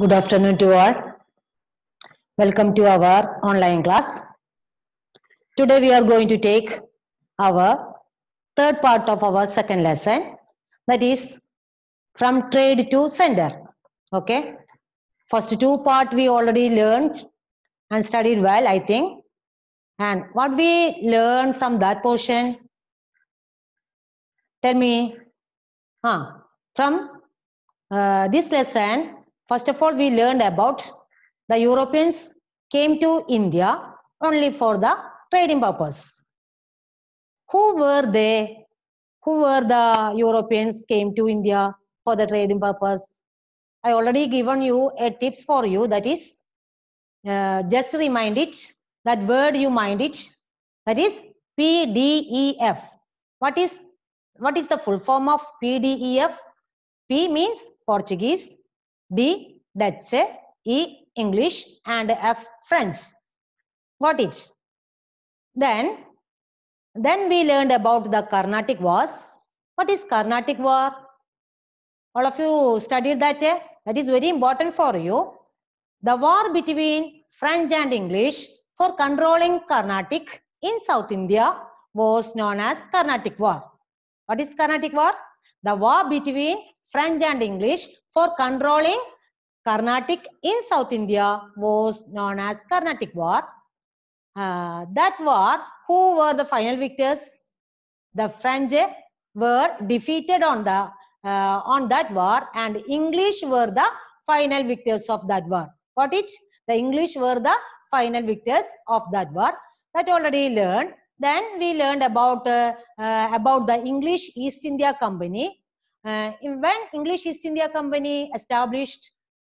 Good afternoon to all. Welcome to our online class. Today we are going to take our third part of our second lesson that is from trade to sender. Okay. First two part we already learned and studied well I think. And what we learned from that portion? Tell me. Huh. From uh, this lesson First of all, we learned about the Europeans came to India only for the trading purpose. Who were they? Who were the Europeans came to India for the trading purpose? I already given you a tips for you that is uh, just remind it that word you mind it that is PDEF. What is what is the full form of p d e f p P means Portuguese, D Dutch, E English and F French. Got it? Then, then we learned about the Carnatic Wars. What is Carnatic War? All of you studied that. Eh? That is very important for you. The war between French and English for controlling Carnatic in South India was known as Carnatic War. What is Carnatic War? The war between French and English for controlling Carnatic in South India was known as Carnatic War. Uh, that war, who were the final victors? The French were defeated on the uh, on that war, and English were the final victors of that war. What is The English were the final victors of that war. That already learned. Then we learned about uh, uh about the English East India Company uh, when English East India Company established,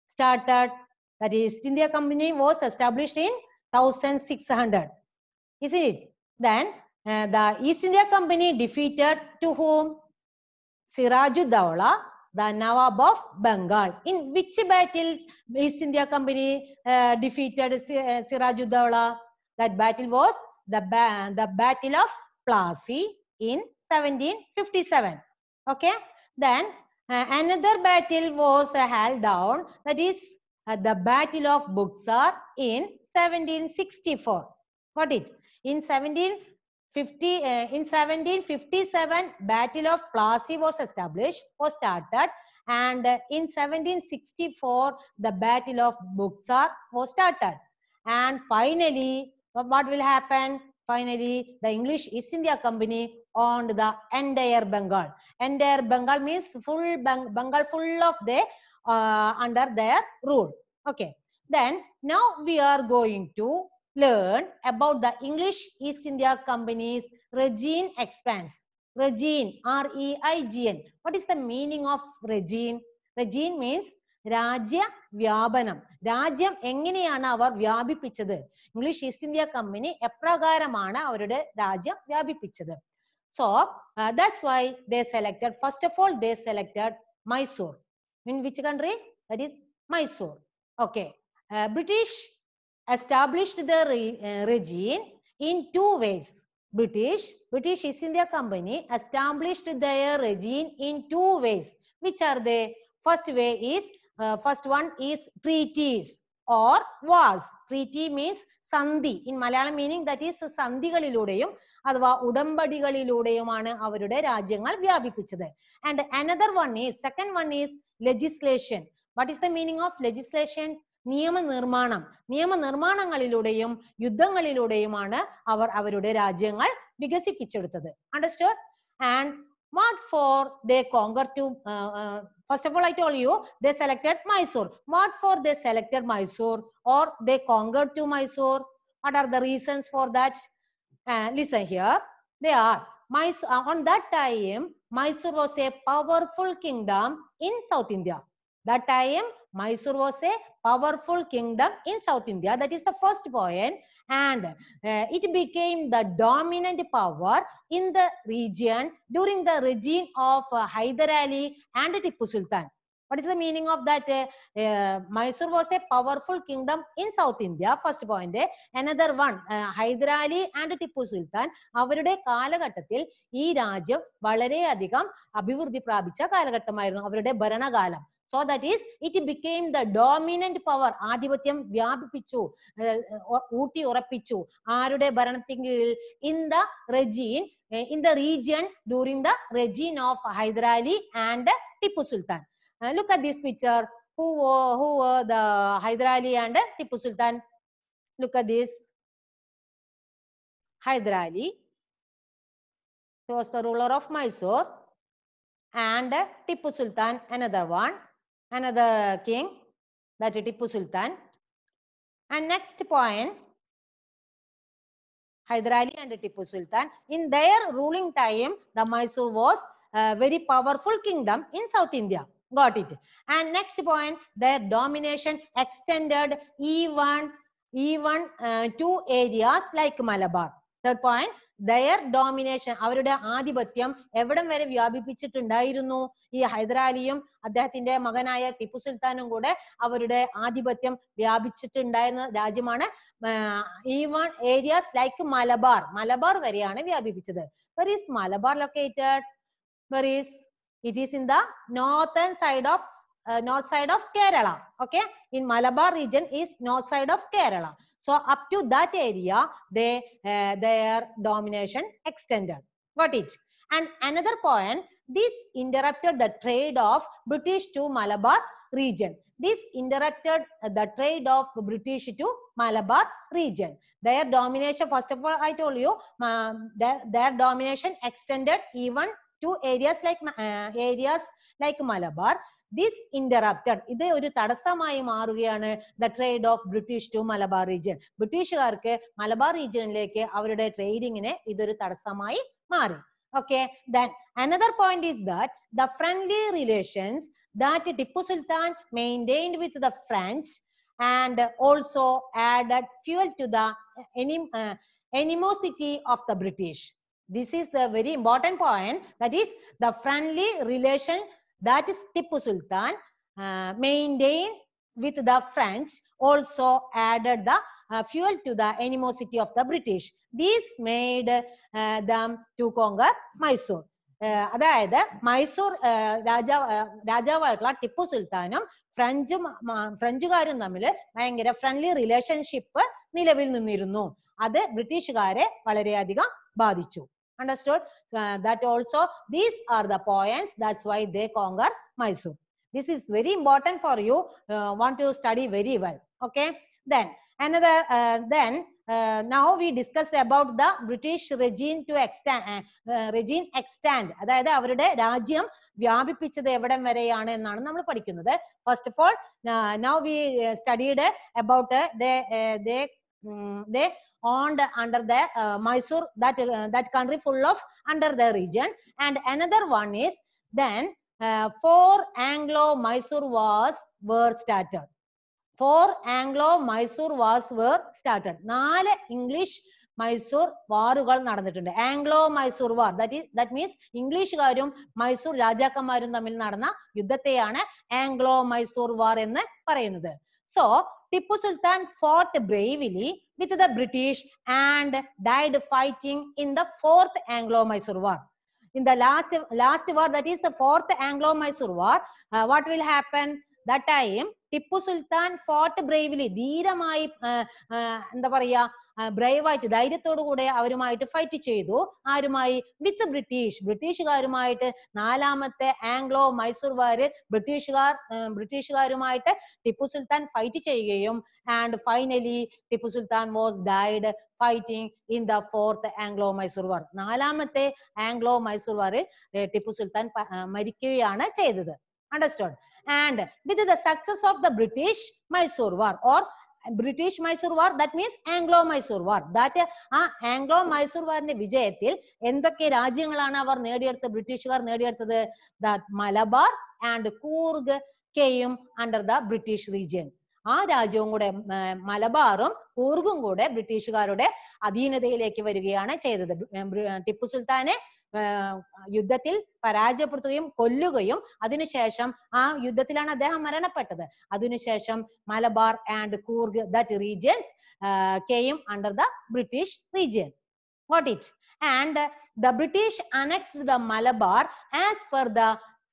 started, that East India Company was established in 1600, isn't it? Then uh, the East India Company defeated to whom? daula the Nawab of Bengal. In which battle East India Company uh, defeated uh, daula That battle was the, ba the Battle of Plassey in 1757. Okay. Then uh, another battle was uh, held down, that is uh, the Battle of Buxar in 1764. Got it? In 1750, uh, in 1757, Battle of Plassey was established, was started, and uh, in 1764, the Battle of Buxar was started. And finally, what will happen? Finally, the English East India Company on the entire Bengal. Entire Bengal means full Bengal full of the uh, under their rule. Okay. Then now we are going to learn about the English East India Company's regime expense. Regime, R-E-I-G-N. What is the meaning of regime? Regime means രാജ്യ വ്യാപനം രാജ്യം എങ്ങനെയാണ് അവർ English East India ഇന്ത്യ Epragaramana, എപ്രകാരമാണ് rajya രാജ്യം വ്യാപിപ്പിച്ചത് so uh, that's why they selected, first of all, they selected Mysore. In which country? That is Mysore. Okay. Uh, British established the re, uh, regime in two ways. British, British East India Company established their regime in two ways. Which are they? First way is, uh, first one is treaties or wars. Treaty means sandhi in Malayalam meaning that is sandhi സന്ധികളിലൂടെയും അഥവാ ഉടമ്പടികളിലൂടെയുമാണ് അവരുടെ രാജ്യങ്ങൾ വ്യാപിപ്പിച്ചത് and another one is second one is legislation what is the meaning of legislation നിയമനിർമ്മാണം നിയമനിർമ്മാണങ്ങളിലൂടെയും യുദ്ധങ്ങളിലൂടെയുമാണ് അവർ അവരുടെ രാജ്യങ്ങൾ വികസിപ്പിച്ചെടുത്തത് understood and what for they conquer to first of all I told you they selected Mysore what for they selected Mysore or they conquer to Mysore what are the reasons for that And uh, listen here, they are. Mysore, uh, on that time, Mysore was a powerful kingdom in South India. That time, Mysore was a powerful kingdom in South India. That is the first point. And uh, it became the dominant power in the region during the regime of uh, Hyder Ali and Tipu Sultan. What is the meaning of that? Uh, Mysore was a powerful kingdom in South India. First point. Eh, another one, uh, Hyderali and Tipu Sultan. അവരുടെ കാലഘട്ടത്തിൽ ഈ രാജ്യം വളരെയധികം അഭിവൃദ്ധി പ്രാപിച്ച കാലഘട്ടമായിരുന്നു അവരുടെ ഭരണകാലം so that is it became the dominant power ആധിപത്യം വ്യാപിപ്പിച്ചു ഊട്ടി ഉറപ്പിച്ചു ആരുടെ ഭരണത്തിന് കീഴിൽ in the റെജീൻ in the region during the റെജീൻ of Hyder Ali and Tipu Sultan Uh, look at this picture. Who were, who were the Hyder Ali and Tipu Sultan? Look at this. Hyder Ali. He was the ruler of Mysore. And Tipu Sultan, another one, another king, that is Tipu Sultan. And next point, Hyder Ali and Tipu Sultan. In their ruling time, the Mysore was a very powerful kingdom in South India. Got it. And next point, their domination extended even, even uh, to areas like Malabar. Third point, their domination അവരുടെ ആധിപത്യം എവിടം വരെ വ്യാപിപ്പിച്ചിട്ടുണ്ടായിരുന്നു ഈ ഹൈദരാലിയും അദ്ദേഹത്തിന്റെ മകനായ ടിപ്പു സുൽത്താനും കൂടെ അവരുടെ ആധിപത്യം വ്യാപിച്ചിട്ടുണ്ടായിരുന്ന രാജ്യമാണ് even areas like Malabar Malabar വരെയാണ് വ്യാപിപ്പിച്ചത് where is Malabar located where is It is in the northern side of uh, north side of Kerala. Okay, in Malabar region is north side of Kerala. So up to that area, they uh, their domination extended. Got it? And another point, this interrupted the trade of British to Malabar region. This interrupted the trade of British to Malabar region. Their domination, first of all, I told you, uh, their, their domination extended even to areas like uh, areas like Malabar. This interrupted ഇത് ഒരു തടസ്സമായി മാറുകയാണ് the trade of British to Malabar region ബ്രിട്ടീഷുകാർക്ക് മലബാർ റീജിയനിലേക്ക് അവരുടെ ട്രേഡിങ്ങിന് ഇതൊരു തടസ്സമായി മാറി okay then another point is that the friendly relations that Tipu Sultan maintained with the French and also added fuel to the anim uh, eh, animosity of the British This is the very important point that is the friendly relation that is Tipu Sultan uh, maintained with the French also added the uh, fuel to the animosity of the British. This made uh, them to conquer Mysore. അതായത് മൈസൂർ രാജാവ് രാജാവായിട്ടുള്ള ടിപ്പു സുൽത്താനും ഫ്രഞ്ചും ഫ്രഞ്ചുകാരും തമ്മിൽ ഭയങ്കര friendly relationship നിലവിൽ നിന്നിരുന്നു അത് ബ്രിട്ടീഷുകാരെ വളരെയധികം ബാധിച്ചു Understood? Uh, that also, these are the points. That's why they conquer Mysore. This is very important for you. Uh, want to study very well. Okay. Then another, uh, then uh, now we discuss about the British regime to extend, regime extend. അതായത് അവരുടെ രാജ്യം വ്യാപിപ്പിച്ചത് എവിടം വരെയാണ് എന്നാണ് നമ്മൾ പഠിക്കുന്നത് first of all now we studied about they they owned under the uh, Mysore, that, uh, that country full of under the region. And another one is then uh, four Anglo-Mysore wars were started. Four Anglo-Mysore wars were started. നാല് English Mysore Mysore വാറുകൾ നടന്നിട്ടുണ്ട് Anglo Mysore war that is that means ഇംഗ്ലീഷുകാരും മൈസൂർ രാജാക്കന്മാരും തമ്മിൽ നടന്ന യുദ്ധത്തെയാണ് Anglo Mysore war enna പറയുന്നത് So Tipu Sultan fought bravely with the British and died fighting in the fourth Anglo-Mysore War. In the last, last war, that is the fourth Anglo-Mysore War, uh, what will happen? That time, Tipu Sultan fought bravely ധീരമായി the പറയുക ബ്രൈവായിട്ട് ധൈര്യത്തോടു കൂടെ അവരുമായിട്ട് fight ചെയ്തു ആരുമായി വിത്ത് British ബ്രിട്ടീഷുകാരുമായിട്ട് നാലാമത്തെ Anglo Mysore Mysore war ബ്രിട്ടീഷുകാർ ബ്രിട്ടീഷുകാരുമായിട്ട് Tipu Sultan fight ചെയ്യുകയും and finally Tipu Sultan was died fighting in the fourth Anglo Mysore war നാലാമത്തെ ആംഗ്ലോ മൈസൂർ വാറിൽ ടിപ്പു സുൽത്താൻ മരിക്കുകയാണ് ചെയ്തത് understand and with the success of the British Mysore war or British Mysore war that means Anglo Mysore war that ആ Anglo Mysore വാറിന്റെ വിജയത്തിൽ എന്തൊക്കെ രാജ്യങ്ങളാണ് അവർ നേടിയെടുത്തത് ബ്രിട്ടീഷുകാർ നേടിയെടുത്തത് മലബാർ ആൻഡ് കൂർഗ് കെയും അണ്ടർ ദ ബ്രിട്ടീഷ് റീജിയൻ ആ രാജ്യവും കൂടെ മലബാറും കൂർഗും കൂടെ ബ്രിട്ടീഷുകാരുടെ അധീനതയിലേക്ക് വരികയാണ് ചെയ്തത് ടിപ്പു സുൽത്താനെ യുദ്ധത്തിൽ പരാജയപ്പെടുത്തുകയും കൊല്ലുകയും അതിനുശേഷം ആ യുദ്ധത്തിലാണ് അദ്ദേഹം മരണപ്പെട്ടത് അതിനുശേഷം Malabar and Coorg that regions came under the British region got it and the british annexed the malabar as per the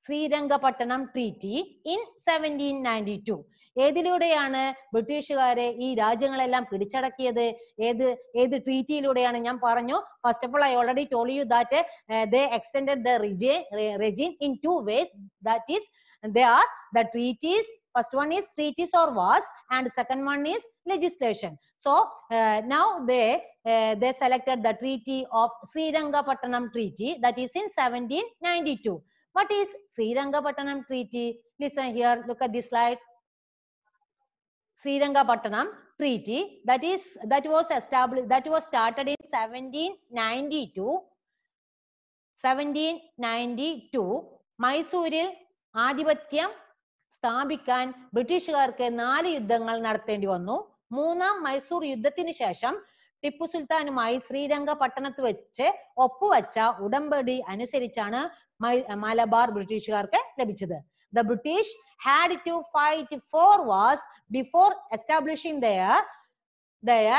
srirangapatnam treaty in 1792 ഏതിലൂടെയാണ് ബ്രിട്ടീഷുകാരെ ഈ രാജ്യങ്ങളെല്ലാം പിടിച്ചടക്കിയത് ഏത് ഏത് ട്രീറ്റിയിലൂടെയാണ് ഞാൻ പറഞ്ഞു first of all I already told you that they extend the regime in two ways that is they are the treaties first one is treaties or wars and second one is legislation so uh, now they uh, they selected the treaty of sri rangapatnam treaty that is in 1792 what is sri rangapatnam treaty listen here look at this slide Srirangapatnam treaty that is that was established that was started in 1792 1792 മൈസൂരിൽ ആധിപത്യം സ്ഥാപിക്കാൻ ബ്രിട്ടീഷുകാർക്ക് നാല് യുദ്ധങ്ങൾ നടത്തേണ്ടി വന്നു മൂന്നാം മൈസൂർ യുദ്ധത്തിന് ശേഷം ടിപ്പു സുൽത്താനുമായി ശ്രീരംഗപട്ടണത്ത് വെച്ച് ഒപ്പുവച്ച ഉടമ്പടി അനുസരിച്ചാണ് മലബാർ ബ്രിട്ടീഷുകാർക്ക് ലഭിച്ചത് the British had to fight for was before establishing their their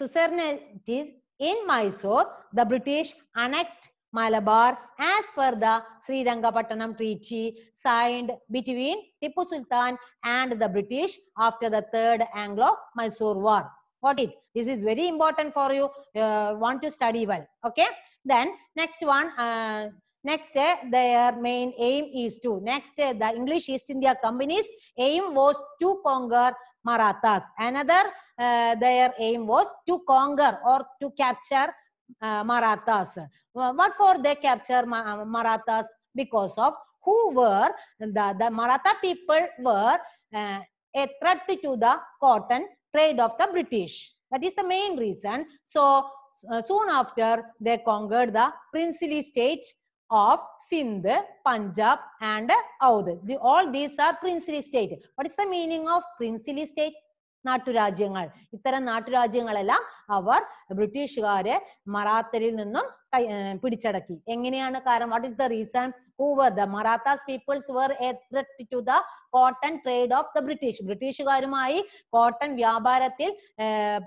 suzerainties in Mysore, the British annexed Malabar as per the Sri Rangapatanam Treaty signed between Tipu Sultan and the British after the Third Anglo-Mysore War. What it? This is very important for you. Uh, want to study well. Okay. Then next one, uh, Next, uh, their main aim is to. Next, uh, the English East India Company's aim was to conquer Marathas. Another, uh, their aim was to conquer or to capture uh, Marathas. What for they capture uh, Marathas? Because of who were the, the Maratha people were uh, a threat to the cotton trade of the British. That is the main reason. So uh, soon after they conquered the princely state of Sindh, Punjab and Audh. The, all these are princely state. What is the meaning of princely state? നാട്ടുരാജ്യങ്ങൾ ഇത്തരം നാട്ടുരാജ്യങ്ങളെല്ലാം അവർ ബ്രിട്ടീഷുകാരെ മറാത്തരിൽ നിന്നും പിടിച്ചടക്കി എങ്ങനെയാണ് കാരണം what is the reason however the Marathas peoples were a threat to the cotton trade of the British ബ്രിട്ടീഷുകാരുമായി cotton വ്യാപാരത്തിൽ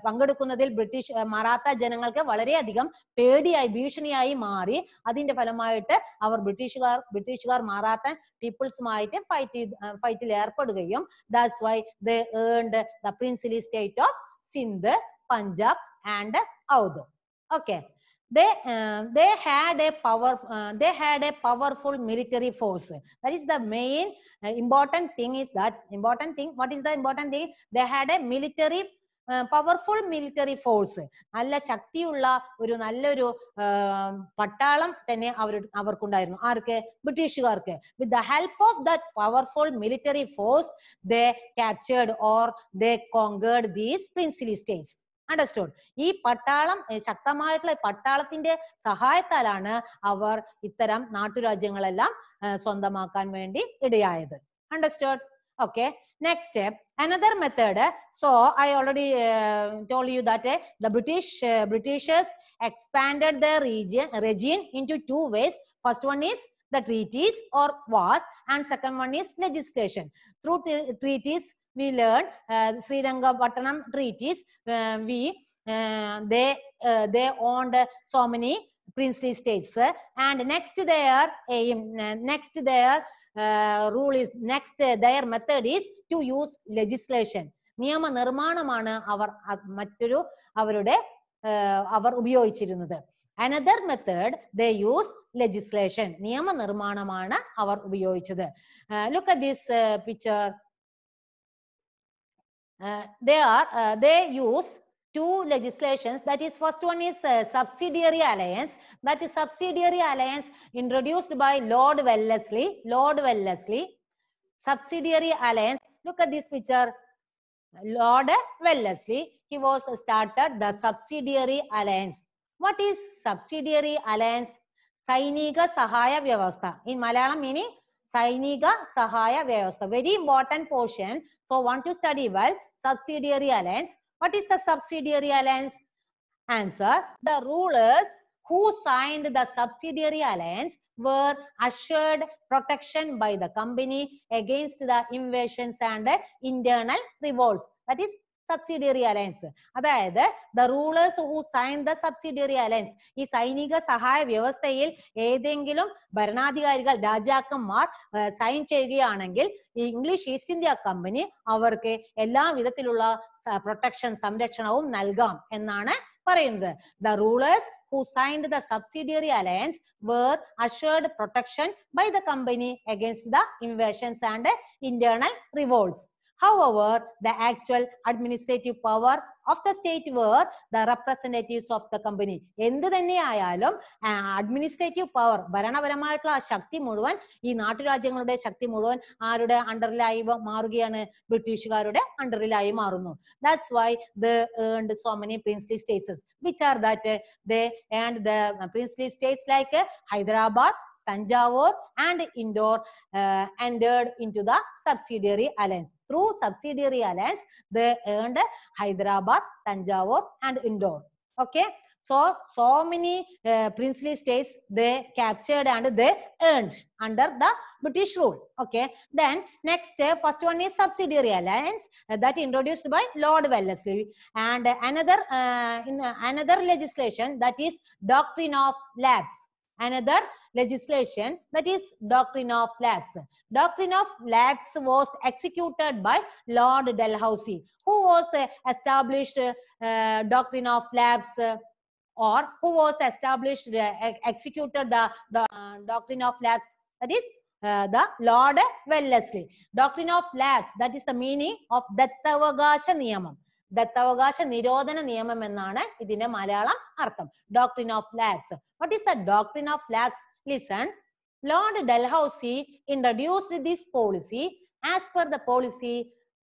പങ്കെടുക്കുന്നതിൽ ബ്രിട്ടീഷ് മറാത്ത ജനങ്ങൾക്ക് വളരെയധികം പേടിയായി ഭീഷണിയായി മാറി അതിന്റെ ഫലമായിട്ട് അവർ ബ്രിട്ടീഷുകാർ ബ്രിട്ടീഷുകാർ മറാത്ത പീപ്പിൾസുമായിട്ട് ഫൈറ്റ് ഫൈറ്റിൽ ഏർപ്പെടുകയും that's why the earned the princely state of Sindh Punjab and Oudh okay they uh, they had a power uh, they had a powerful military force that is the main uh, important thing is that important thing what is the important thing they had a military powerful military force nalla shaktiyulla oru nalla oru pattalam thene avar avarkundayirunnu aarke british karke with the help of that powerful military force they captured or they conquered these princely states understood ഈ പട്ടാളം ശക്തമായിട്ടുള്ള പട്ടാളത്തിന്റെ സഹായത്താലാണ് അവർ ഇത്തരം നാട്ടുരാജ്യങ്ങളെല്ലാം സ്വന്തമാക്കാൻ വേണ്ടി ഇടയായത് understood okay next step another method so i already uh, told you that uh, the british uh, britishers expanded their region region into two ways first one is the treaties or wars and second one is legislation through treaties we learn uh, Sri Lanka Patanam treatise. Uh, we uh, they uh, they owned so many princely states uh, and next their aim uh, next their uh, rule is next their method is to use legislation നിയമ നിർമ്മാണമാണ് അവർ മറ്റൊരു അവരുടെ അവർ ഉപയോഗിച്ചിരുന്നത് another method the use legislation നിയമനിർമ്മാണമാണ് അവർ ഉപയോഗിച്ചത് look this picture Uh, they are uh, they use two legislations that is first one is uh, subsidiary alliance that is subsidiary alliance introduced by lord wellesley lord wellesley subsidiary alliance look at this picture lord wellesley he was started the subsidiary alliance what is subsidiary alliance സൈനിക sahaya vyavastha in malayalam meaning സൈനിക Sahaya Vyavastha. Very important portion. So want to study well subsidiary alliance. What is the subsidiary alliance? Answer, the rulers who signed the subsidiary alliance were assured protection by the company against the invasions and internal revolts. That is subsidiary alliance അതായത് the rulers who sign the subsidiary alliance ഈ സൈനിക സഹായ വ്യവസ്ഥയിൽ ഏതെങ്കിലും ഭരണാധികാരികൾ രാജാക്കന്മാർ sign ചെയ്യുകയാണെങ്കിൽ English east India company അവർക്ക് എല്ലാ വിധത്തിലുള്ള പ്രൊട്ടക്ഷൻ സംരക്ഷണവും നൽകാം എന്നാണ് പറയുന്നത് the rulers who signed the subsidiary alliance were assured protection by the company against the invasions and internal revolts. However, the actual administrative power of the state where the representatives of the company എന്ത് തന്നെയായാലും administrative power ഭരണപരമായിട്ടുള്ള ആ ശക്തി മുഴുവൻ ഈ നാട്ടുരാജ്യങ്ങളുടെ ശക്തി മുഴുവൻ ആരുടെ അണ്ടറിലായി മാറുകയാണ് ബ്രിട്ടീഷുകാരുടെ അണ്ടറിലായി മാറുന്നു that's why the earned so many princely states which are that they earned the princely states like Hyderabad Tanjavur and Indore uh, entered into the subsidiary alliance. Through subsidiary alliance, they earned Hyderabad, Tanjavur and Indore. Okay. So, so many uh, princely states they captured and they earned under the British rule. Okay. Then next, uh, first one is subsidiary alliance uh, that introduced by Lord Wellesley, and uh, another in uh, another legislation that is Doctrine of Labs another legislation that is doctrine of labs doctrine of labs was executed by lord dalhousie who was uh, established uh, uh doctrine of labs uh, or who was established uh, executed the, uh, doctrine of labs that is the lord wellesley doctrine of labs that is the meaning of dattavagasa niyamam Dattavagasha Nirodhana Niyamam ennaana idine malayalam artham doctrine of labs what is the doctrine of labs listen lord dalhousie introduced this policy as per the policy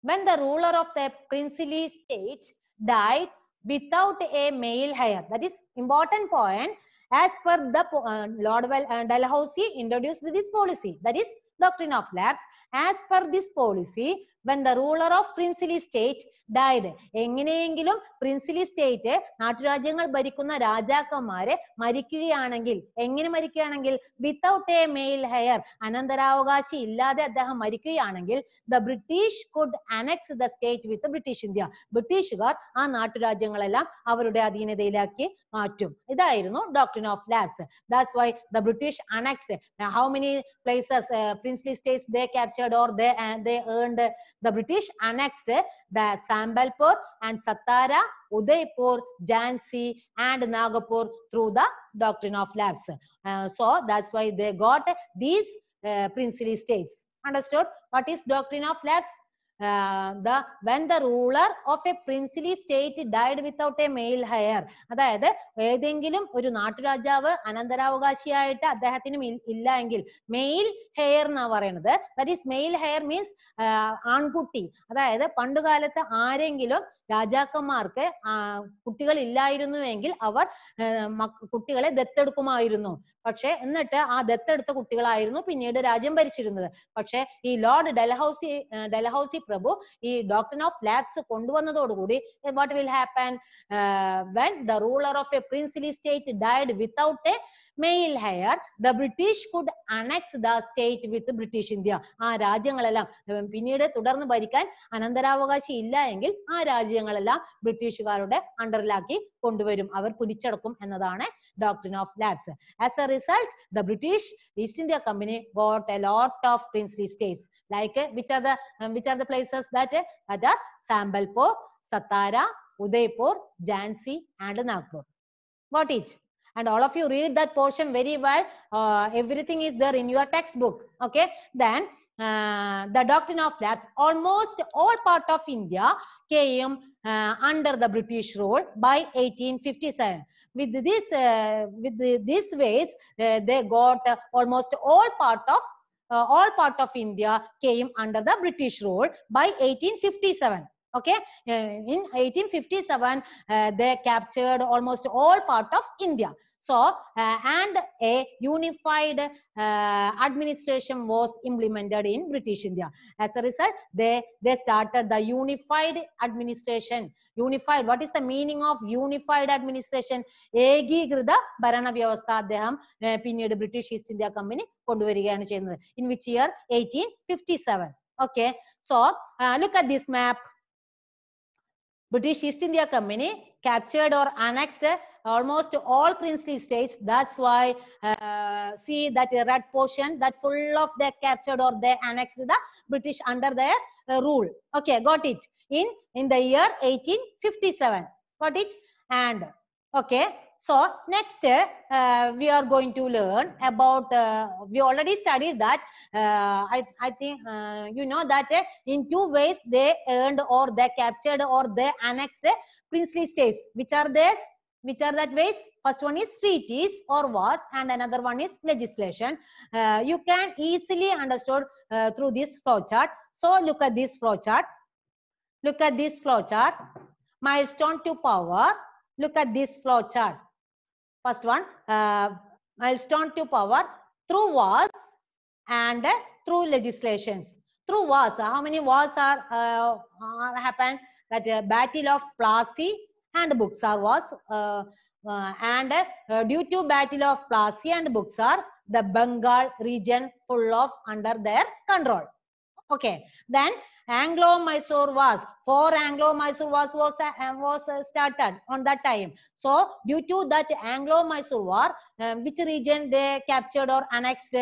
when the ruler of the princely state died without a male heir that is important point as per the uh, lord uh, dalhousie introduced this policy that is doctrine of lapse as per this policy when the ruler of princely state died എങ്ങനെയെങ്കിലും princely state നാട്ടുരാജ്യങ്ങൾ ഭരിക്കുന്ന രാജാക്കന്മാര് മരിക്കുകയാണെങ്കിൽ എങ്ങനെ മരിക്കുകയാണെങ്കിൽ without a male heir അനന്തരാവകാശി ഇല്ലാതെ അദ്ദേഹം മരിക്കുകയാണെങ്കിൽ the British could annex the state with British India ബ്രിട്ടീഷുകാർ ആ നാട്ടുരാജ്യങ്ങളെല്ലാം അവരുടെ അധീനതയിലാക്കി മാറ്റും ഇതായിരുന്നു doctrine of lapse that's why the British annexed how many places uh, princely states they captured or they uh, they earned the british annexed the sambalpur and satara udaipur jhansi and nagpur through the doctrine of lapse uh, so that's why they got these uh, princely states understood what is doctrine of lapse the when the ruler of a princely state died without a male heir അതായത് ഏതെങ്കിലും ഒരു നാട്ടുരാജാവ് അനന്തരാവകാശിയായിട്ട് അദ്ദേഹത്തിന് ഇല്ല എങ്കിൽ mail heir എന്നാ പറയുന്നത് that is male heir means ആൺകുട്ടി അതായത് പണ്ടുകാലത്ത് ആരെങ്കിലും രാജാക്കന്മാർക്ക് കുട്ടികൾ ഇല്ലായിരുന്നുവെങ്കിൽ അവർ കുട്ടികളെ ദത്തെടുക്കുമായിരുന്നു പക്ഷെ എന്നിട്ട് ആ ദത്തെടുത്ത കുട്ടികളായിരുന്നു പിന്നീട് രാജ്യം ഭരിച്ചിരുന്നത് പക്ഷെ ഈ ലോർഡ് ഡൽഹൌസി ഡൽഹൌസി പ്രഭു ഈ ഡോക്ടർ ഓഫ് ലാബ്സ് കൊണ്ടുവന്നതോടുകൂടി what will happen when the ruler of a princely state died without a male heir the British could annex the state with British India ആ രാജ്യങ്ങളെല്ലാം പിന്നീട് തുടർന്ന് ഭരിക്കാൻ അനന്തരാവകാശി ഇല്ല എങ്കിൽ ആ രാജ്യങ്ങളെല്ലാം ബ്രിട്ടീഷുകാരുടെ അണ്ടറിലാക്കി കൊണ്ടുവരും അവർ പിടിച്ചടക്കും എന്നതാണ് doctrine of lapse. As a result, the British East India Company bought a lot of princely states, like which are the um, which are the places that that are Sambalpur, Satara, Udaipur, Jhansi, and Nagpur. Got it? and all of you read that portion very well uh, everything is there in your textbook okay then uh, the doctrine of labs almost all part of india came uh, under the british rule by 1857 with this uh, with the, this ways uh, they got almost all part of uh, all part of india came under the british rule by 1857 Okay, uh, in 1857, uh, they captured almost all part of India. So, uh, and a unified uh, administration was implemented in British India. As a result, they, they started the unified administration. Unified, what is the meaning of unified administration? ഏകീകൃത ഭരണവ്യവസ്ഥ അദ്ദേഹം പിന്നീട് British east India company കൊണ്ടുവരികയാണ് ചെയ്യുന്നത് in which year eighteen fifty seven okay look at this map. British East India Company captured or annexed uh, almost all princely states. That's why uh, see that red portion that full of they captured or they annexed the British under their uh, rule. Okay, got it. In in the year 1857, got it. And okay, so next, uh, we are going to learn about, uh, we already studied that, uh, I, I think, uh, you know that uh, in two ways they earned or they captured or they annexed uh, princely states. Which are this Which are that ways? First one is treaties or was and another one is legislation. you can easily understood through this flowchart. So look at this flowchart. Look at this flowchart. Milestone to power. Look at this flowchart First one, uh, milestone to power through wars and uh, through legislations. Through wars, uh, how many wars are, uh, are happen? That uh, Battle of Plassey uh, uh, and Buxar was, and due to Battle of Plassey and Buxar, the Bengal region full of under their control. Okay, then Anglo-Mysore was, for Anglo-Mysore was, was, uh, was started on that time. So due to that Anglo-Mysore war, um, which region they captured or annexed?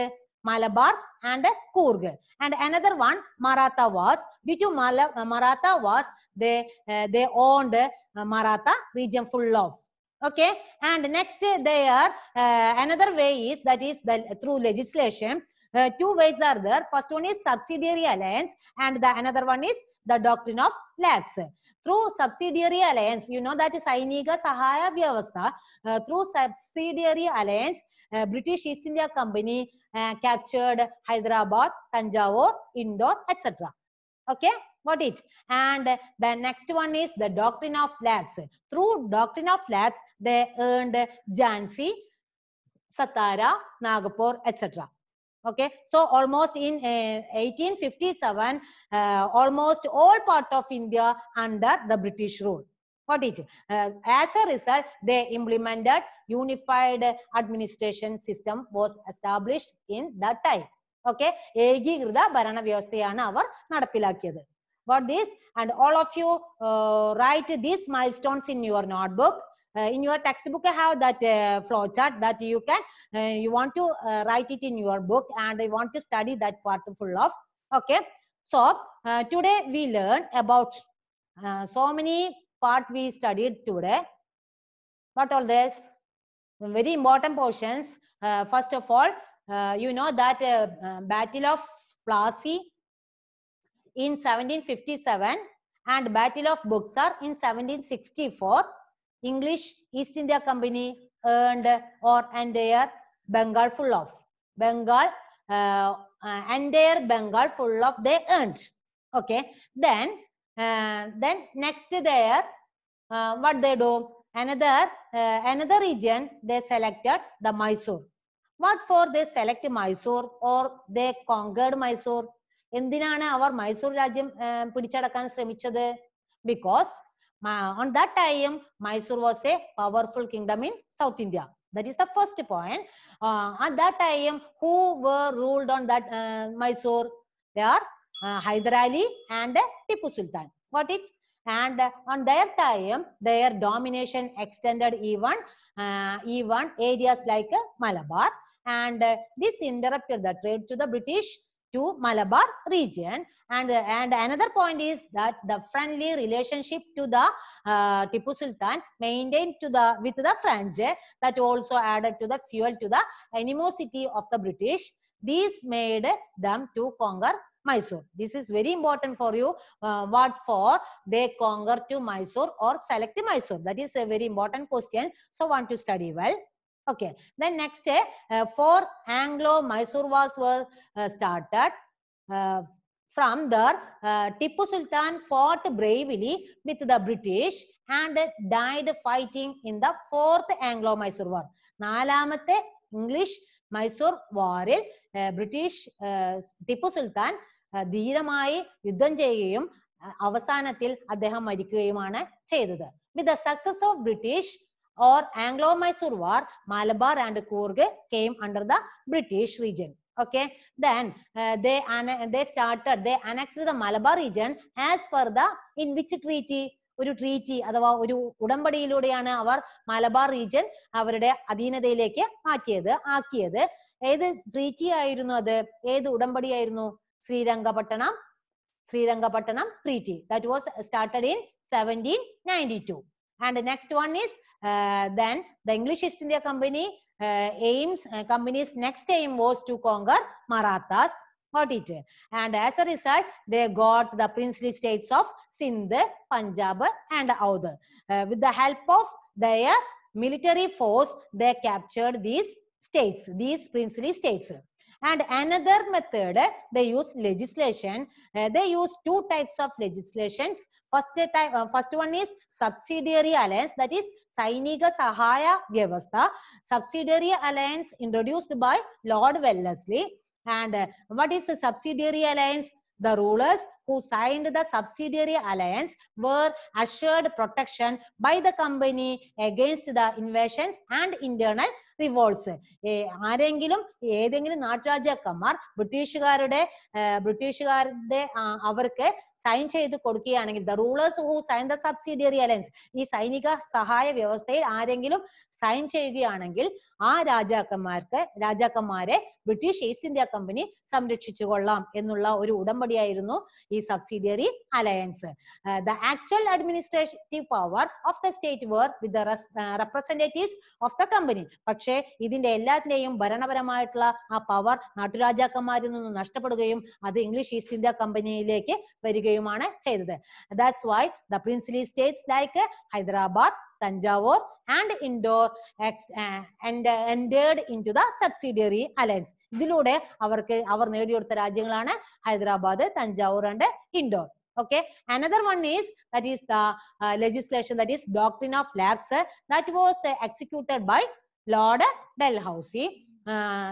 Malabar and Kurg. And another one, Maratha was, due to uh, Maratha was, they, uh, they owned uh, Maratha region full of okay and next they are uh, another way is that is the, through legislation uh, two ways are there. First one is subsidiary alliance and the another one is the doctrine of labs. Through subsidiary alliance, you know that Sainika Sahaya Vyavastha, uh, through subsidiary alliance, uh, British East India Company uh, captured Hyderabad, Tanjore, Indore, etc. Okay, what it. And the next one is the doctrine of labs. Through doctrine of labs, they earned Jansi, Satara, Nagpur, etc. Okay, so almost in 1857, uh, uh, almost all part of India under the British rule. What is? it? Uh, as a result, they implemented unified administration system was established in that time. Okay ഏകീകൃത ഭരണ വ്യവസ്ഥയാണ് അവർ നടപ്പിലാക്കിയത് what these this? And all of you write these milestones in your notebook. Uh, in your textbook I uh, have that uh, flow chart that you can uh, you want to write it in your book and I want to study that part full of okay so today we learn about so many part we studied today what all this very important portions first of all you know that battle of Plassey in 1757 and Battle of Buxar in 1764 English East India Company earned or entire Bengal full of. Bengal, uh, uh entire Bengal full of they earned. Okay. Then, uh, then next there, uh, what they do? Another, uh, another region they selected the Mysore. What for they select Mysore or they conquered Mysore? എന്തിനാണ് അവർ മൈസൂർ രാജ്യം പിടിച്ചടക്കാൻ ശ്രമിച്ചത് because on that time, Mysore was a powerful kingdom in South India. That is the first point. Uh, at that time, who were ruled on that uh, Mysore? They are uh, Hyder Ali and uh, Tipu Sultan. What it? And uh, on their time, their domination extended even, uh, even areas like Malabar. And uh, this interrupted the trade to the British to Malabar region. And, and another point is that the friendly relationship to the uh, Tipu Sultan maintained to the, with the French that also added to the fuel to the animosity of the British. These made them to conquer Mysore. This is very important for you. Uh, what for? They conquer to Mysore or select Mysore. That is a very important question. So want to study well. Okay. Then next, uh, four Anglo-Mysore wars were uh, started. Uh, from there, uh, Tipu Sultan fought bravely with the British and died fighting in the fourth Anglo-Mysore war. നാലാമത്തെ English Mysore വാറിൽ British Tipu Sultan ധീരമായി യുദ്ധം ചെയ്യുകയും അവസാനത്തിൽ അദ്ദേഹം മരിക്കുകയുമാണ് ചെയ്തത് with the success of British or Anglo-Mysore War, Malabar and Kurg came under the British region. Okay, then uh, they they started they annexed the Malabar region as per the in which treaty ഒരു treaty അഥവാ ഒരു ഉടമ്പടിയിലൂടെയാണ് അവർ Malabar region അവരുടെ അധീനതയിലേക്ക് മാറ്റിയത് ആക്കിയത് ഏത് treaty ആയിരുന്നു അത് ഏത് ഉടമ്പടിയായിരുന്നു Srirangapatnam Srirangapatnam treaty that was started in seventeen ninety two and next one is Uh, then the English East India Company uh, aims, uh, company's next aim was to conquer Marathas got it. And as a result, they got the princely states of Sindh, Punjab and Audh. Uh, with the help of their military force, they captured these states, these princely states and another method they use legislation uh, they use two types of legislations first type uh, first one is subsidiary alliance that is sainika sahaya vyavastha subsidiary alliance introduced by lord wellesley and uh, what is the subsidiary alliance The rulers who signed the subsidiary alliance were assured protection by the company against the invasions and internal revolts ആരെങ്കിലും ഏതെങ്കിലും നാട്ടുരാജാക്കന്മാർ ബ്രിട്ടീഷുകാരുടെ ബ്രിട്ടീഷുകാരുടെ അവർക്ക് sign ചെയ്ത് കൊടുക്കുകയാണെങ്കിൽ the rulers who sign the subsidiary alliance ഈ സൈനിക സഹായ വ്യവസ്ഥയിൽ ആരെങ്കിലും സൈൻ ചെയ്യുകയാണെങ്കിൽ ആ രാജാക്കന്മാർക്ക് രാജാക്കന്മാരെ ബ്രിട്ടീഷ് ഈസ്റ്റ് ഇന്ത്യ കമ്പനി സംരക്ഷിച്ചു കൊള്ളാം എന്നുള്ള ഒരു ഉടമ്പടിയായിരുന്നു ഈ subsidiary alliance the actual administrative power of the state where with the representatives of the company പക്ഷേ ഇതിന്റെ എല്ലാത്തിന്റെയും ഭരണപരമായിട്ടുള്ള ആ പവർ നാട്ടുരാജാക്കന്മാരിൽ നിന്ന് നഷ്ടപ്പെടുകയും അത് ഇംഗ്ലീഷ് ഈസ്റ്റ് ഇന്ത്യ കമ്പനിയിലേക്ക് വരികയുമാണ് ചെയ്തത് that's why the princely states like Hyderabad Tanjavur and Indore eh, and eh, entered into the subsidiary alliance. Dilude our അവർ നേടിയെടുത്ത രാജ്യങ്ങളാണ് Hyderabad Thanjavur and Indore okay another one is that is the eh, legislation that is doctrine of labs that was executed by lord dalhousie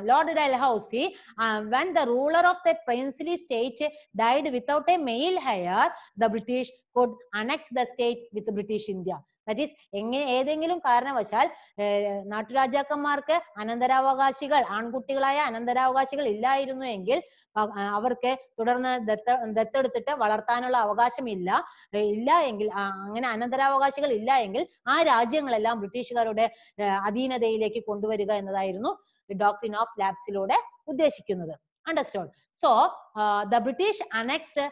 Lord Dalhousie, when the ruler of the princely state died without a male heir, the British could annex the state with British India. That is എങ്ങനെ ഏതെങ്കിലും കാരണവശാൽ നാട്ടുരാജാക്കന്മാർക്ക് അനന്തരാവകാശികൾ ആൺകുട്ടികളായ അനന്തരാവകാശികൾ ഇല്ലായിരുന്നു എങ്കിൽ അവർക്ക് തുടർന്ന് ദത്ത ദത്തെടുത്തിട്ട് വളർത്താനുള്ള അവകാശമില്ല ഇല്ല എങ്കിൽ അങ്ങനെ അനന്തരാവകാശികൾ ഇല്ല എങ്കിൽ ആ രാജ്യങ്ങളെല്ലാം ബ്രിട്ടീഷുകാരുടെ അധീനതയിലേക്ക് കൊണ്ടുവരിക എന്നതായിരുന്നു ഡോക്ടറിൻ ഓഫ് ലാബ്സിലൂടെ ഉദ്ദേശിക്കുന്നത് understood so the British annexed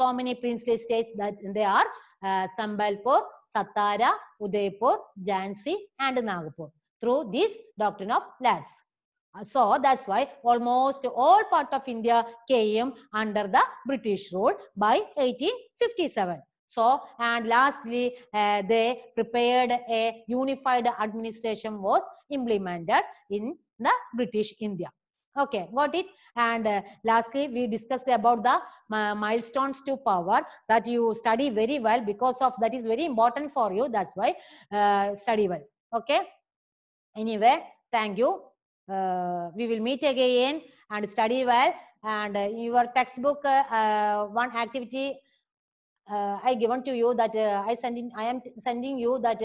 so many princely many princely states that they uh, Satara, Udaipur, Jansi, and Nagpur through this doctrine of labs. Uh, so that's why almost all part of India came under the British rule by 1857. So and lastly uh, they prepared a unified administration was implemented in the British India okay got it and uh, lastly we discussed about the uh, milestones to power that you study very well because of that is very important for you that's why uh, study well okay anyway thank you uh, we will meet again and study well and uh, your textbook uh, one activity i given to you that i sending i am sending you that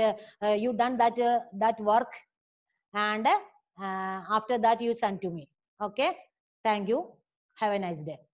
you done that that work and after that you send to me Okay. Thank you. Have a nice day.